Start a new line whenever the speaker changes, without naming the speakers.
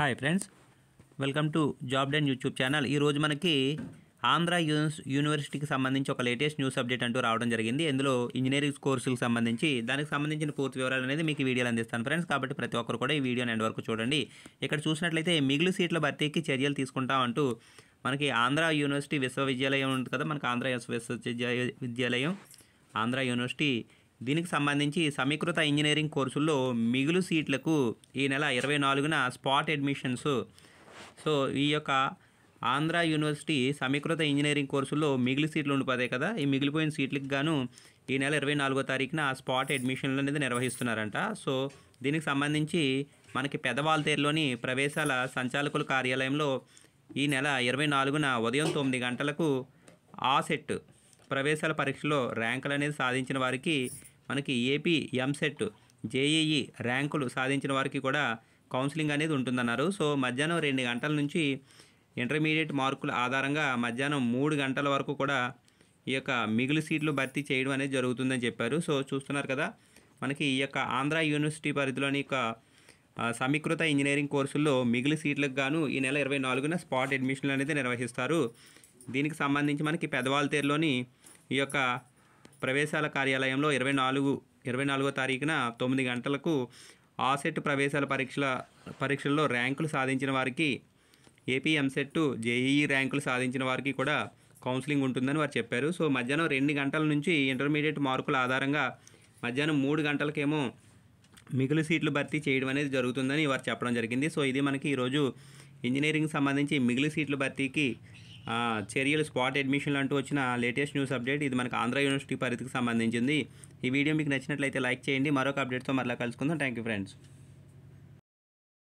hi friends welcome to Job Den YouTube channel ఈరోజు మనకి ఆంధ్ర యూనివర్సిటీకి సంబంధించి ఒక లేటెస్ట్ న్యూస్ అప్డేట్ అంటూ రావడం జరిగింది ఇందులో ఇంజనీరింగ్ కోర్సులకు సంబంధించి దానికి సంబంధించిన పూర్తి వివరాలు అనేది మీకు వీడియోలు అందిస్తాను ఫ్రెండ్స్ కాబట్టి ప్రతి ఒక్కరు కూడా ఈ వీడియోని ఎండ్ వరకు చూడండి ఇక్కడ చూసినట్లయితే మిగిలిన సీట్ల భర్తీకి చర్యలు తీసుకుంటామంటూ మనకి ఆంధ్ర యూనివర్సిటీ విశ్వవిద్యాలయం ఉంది కదా మనకి ఆంధ్ర విశ్వవిద్యాలయం ఆంధ్ర యూనివర్సిటీ దీనికి సంబంధించి సమీకృత ఇంజనీరింగ్ కోర్సుల్లో మిగులు సీట్లకు ఈ నెల ఇరవై నాలుగున స్పాట్ అడ్మిషన్స్ సో ఈ యొక్క ఆంధ్ర యూనివర్సిటీ సమీకృత ఇంజనీరింగ్ కోర్సుల్లో మిగిలి సీట్లు ఉండిపోతాయి కదా ఈ మిగిలిపోయిన సీట్లకు గాను ఈ నెల ఇరవై నాలుగో తారీఖున స్పాట్ అడ్మిషన్లు అనేది నిర్వహిస్తున్నారంట సో దీనికి సంబంధించి మనకి పెదవాల్తేరులోని ప్రవేశాల సంచాలకుల కార్యాలయంలో ఈ నెల ఇరవై నాలుగున ఉదయం తొమ్మిది గంటలకు ఆసెట్ ప్రవేశాల పరీక్షలో ర్యాంకులు అనేది సాధించిన వారికి మనకి ఏపీ ఎంసెట్ జేఈఈ ర్యాంకులు సాధించిన వారికి కూడా కౌన్సిలింగ్ అనేది ఉంటుందన్నారు సో మధ్యాహ్నం రెండు గంటల నుంచి ఇంటర్మీడియట్ మార్కుల ఆధారంగా మధ్యాహ్నం మూడు గంటల వరకు కూడా ఈ యొక్క మిగులు సీట్లు భర్తీ చేయడం అనేది జరుగుతుందని చెప్పారు సో చూస్తున్నారు కదా మనకి ఈ యొక్క ఆంధ్ర యూనివర్సిటీ పరిధిలోని యొక్క సమీకృత ఇంజనీరింగ్ కోర్సుల్లో మిగిలి సీట్లకు గాను ఈ నెల ఇరవై నాలుగున స్పాట్ అడ్మిషన్లు అనేది నిర్వహిస్తారు దీనికి సంబంధించి మనకి పెదవాలతేరులోని ఈ యొక్క ప్రవేశాల కార్యాలయంలో ఇరవై నాలుగు ఇరవై నాలుగో తారీఖున తొమ్మిది గంటలకు ఆసెట్ ప్రవేశాల పరీక్షల పరీక్షల్లో ర్యాంకులు సాధించిన వారికి ఏపీ ఎంసెట్ జేఈఈ ర్యాంకులు సాధించిన వారికి కూడా కౌన్సిలింగ్ ఉంటుందని వారు చెప్పారు సో మధ్యాహ్నం రెండు గంటల నుంచి ఇంటర్మీడియట్ మార్కుల ఆధారంగా మధ్యాహ్నం మూడు గంటలకేమో మిగులు సీట్లు భర్తీ చేయడం అనేది జరుగుతుందని వారు చెప్పడం జరిగింది సో ఇది మనకి ఈరోజు ఇంజనీరింగ్ సంబంధించి మిగిలి సీట్ల భర్తీకి చర్యలు స్పాట్ అడ్మిషన్లు అంటూ వచ్చిన లేటెస్ట్ న్యూస్ అప్డేట్ ఇది మనకు ఆంధ్ర యూనివర్సిటీ పరిధికి సంబంధించింది ఈ వీడియో మీకు నచ్చినట్లయితే లైక్ చేయండి మరొక అప్డేట్తో మరలా కలుసుకుందాం థ్యాంక్ యూ ఫ్రెండ్స్